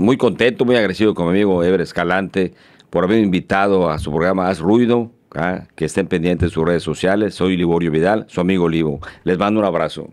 muy contento, muy agradecido con mi amigo Ever Escalante por haberme invitado a su programa Haz Ruido. ¿ah? Que estén pendientes de sus redes sociales. Soy Liborio Vidal, su amigo Libo. Les mando un abrazo.